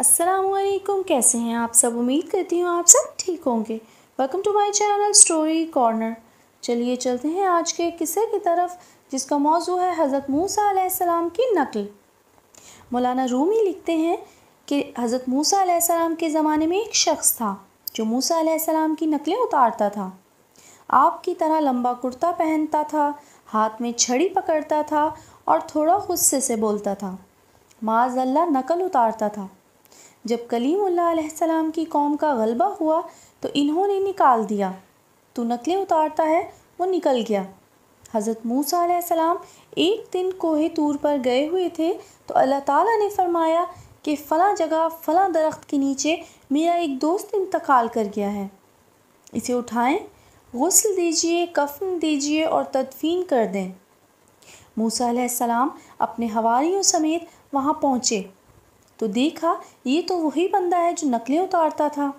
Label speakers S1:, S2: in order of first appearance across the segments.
S1: असलकुम कैसे हैं आप सब उम्मीद करती हूँ आप सब ठीक होंगे welcome to my channel story corner चलिए चलते हैं आज के किस्से की तरफ जिसका मौजू है हज़रत मूसा सलाम की नकल मौलाना रूमी लिखते हैं कि हज़रत मूसा सलाम के ज़माने में एक शख्स था जो मूसा सलाम की नकलें उतारता था आपकी तरह लंबा कुर्ता पहनता था हाथ में छड़ी पकड़ता था और थोड़ा गुस्से से बोलता था माज अल्लाह नकल उतारता था जब कलीम की कौम का गलबा हुआ तो इन्होंने निकाल दिया तो नकलें उतारता है वो निकल गया हज़रत मूसा सलाम एक दिन कोहे तूर पर गए हुए थे तो अल्लाह ताला ने फरमाया कि फ़लाँ जगह फ़लाँ दरख्त के नीचे मेरा एक दोस्त इंतकाल कर गया है इसे उठाएँ गसल दीजिए कफन दीजिए और तदफीन कर दें मूसा सलाम अपने हवालियों समेत वहाँ पहुँचे तो देखा ये तो वही बंदा है जो नकलें उतारता था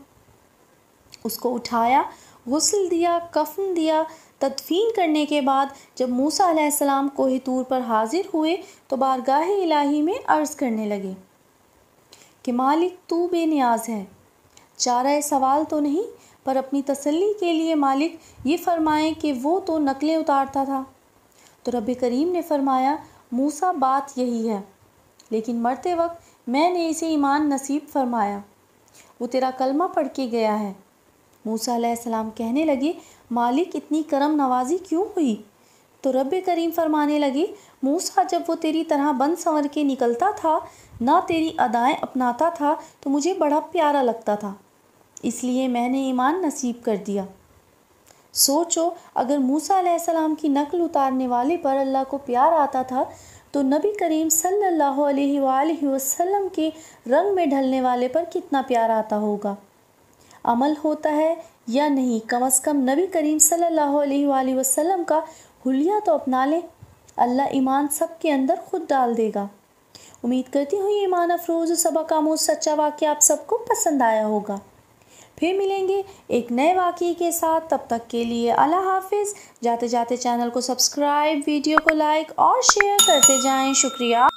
S1: उसको उठाया गसल दिया कफन दिया तदफीन करने के बाद जब मूसा अलैहिस्सलाम तूर पर हाजिर हुए तो बारगाह इलाही में अर्ज़ करने लगे कि मालिक तू बेनियाज है चारा सवाल तो नहीं पर अपनी तसल्ली के लिए मालिक ये फरमाएं कि वो तो नकलें उतारता था तो रब करीम ने फरमाया मूसा बात यही है लेकिन मरते वक्त मैंने इसे ईमान नसीब फरमाया वो तेरा कलमा पढ़ के गया है मूसा सलाम कहने लगे मालिक इतनी करम नवाजी क्यों हुई तो रब करीम फरमाने लगे मूसा जब वो तेरी तरह बन संवर के निकलता था ना तेरी अदाएं अपनाता था तो मुझे बड़ा प्यारा लगता था इसलिए मैंने ईमान नसीब कर दिया सोचो अगर मूसा सलाम की नकल उतारने वाले पर अल्लाह को प्यार आता था तो नबी करीम सल्लल्लाहु अलैहि वसल्लम के रंग में ढलने वाले पर कितना प्यार आता होगा अमल होता है या नहीं कम अज़ कम नबी करीम सल्लल्लाहु अलैहि वसल्लम का हुलिया तो अपना लें अल्लाह ईमान सब के अंदर खुद डाल देगा उम्मीद करती हूँ ये ईमान अफरोज़ सबक आमोज सच्चा वाक्य आप सबको पसंद आया होगा फिर मिलेंगे एक नए वाक़े के साथ तब तक के लिए अल्लाह हाफिज़ जाते जाते चैनल को सब्सक्राइब वीडियो को लाइक और शेयर करते जाएं शुक्रिया